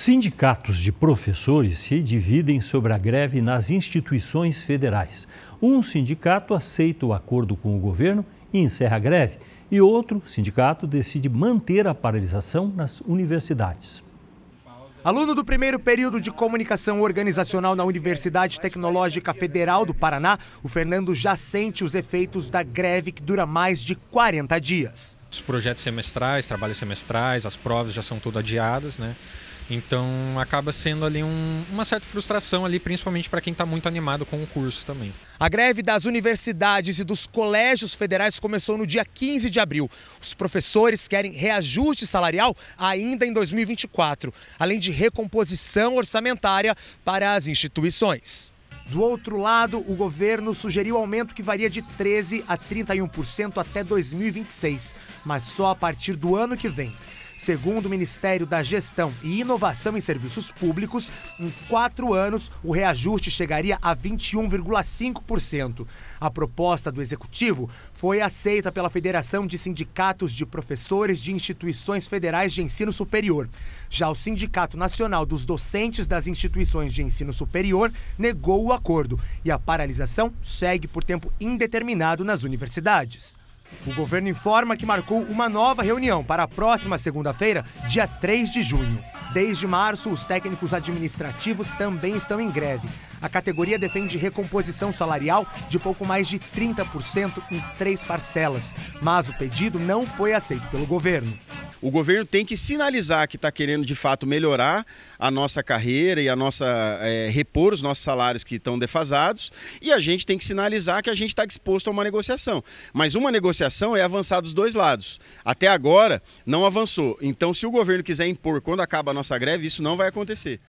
Sindicatos de professores se dividem sobre a greve nas instituições federais. Um sindicato aceita o acordo com o governo e encerra a greve, e outro sindicato decide manter a paralisação nas universidades. Aluno do primeiro período de comunicação organizacional na Universidade Tecnológica Federal do Paraná, o Fernando já sente os efeitos da greve que dura mais de 40 dias. Os projetos semestrais, trabalhos semestrais, as provas já são todas adiadas, né? Então acaba sendo ali um, uma certa frustração ali, principalmente para quem está muito animado com o curso também. A greve das universidades e dos colégios federais começou no dia 15 de abril. Os professores querem reajuste salarial ainda em 2024, além de recomposição orçamentária para as instituições. Do outro lado, o governo sugeriu aumento que varia de 13 a 31% até 2026, mas só a partir do ano que vem. Segundo o Ministério da Gestão e Inovação em Serviços Públicos, em quatro anos o reajuste chegaria a 21,5%. A proposta do executivo foi aceita pela Federação de Sindicatos de Professores de Instituições Federais de Ensino Superior. Já o Sindicato Nacional dos Docentes das Instituições de Ensino Superior negou o acordo e a paralisação segue por tempo indeterminado nas universidades. O governo informa que marcou uma nova reunião para a próxima segunda-feira, dia 3 de junho. Desde março, os técnicos administrativos também estão em greve. A categoria defende recomposição salarial de pouco mais de 30% em três parcelas, mas o pedido não foi aceito pelo governo o governo tem que sinalizar que está querendo de fato melhorar a nossa carreira e a nossa é, repor os nossos salários que estão defasados e a gente tem que sinalizar que a gente está disposto a uma negociação. Mas uma negociação é avançar dos dois lados. Até agora não avançou. Então, se o governo quiser impor quando acaba a nossa greve, isso não vai acontecer.